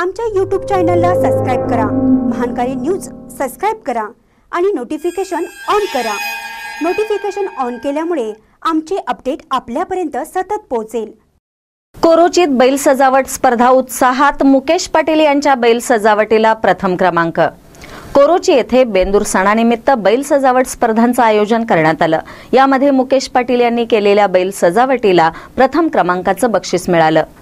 आमच्या यूट्यूब चॅनलला सबस्क्राईब करा महानकारी न्यूज सबस्क्राईब करा आणि नोटिफिकेशन ऑन करा नोटिफिकेशन ऑन केल्यामुळे आमचे अपडेट आपल्यापर्यंत सतत पोहोचेल कोरोचीत बैल सजावट स्पर्धा उत्साहात मुकेश पाटील यांच्या बैल सजावटीला प्रथम क्रमांक कोरोची येथे बेंदूर सणानिमित्त बैल सजावट स्पर्धांचं आयोजन करण्यात आलं यामध्ये मुकेश पाटील यांनी केलेल्या बैल सजावटीला प्रथम क्रमांकाचं बक्षीस मिळालं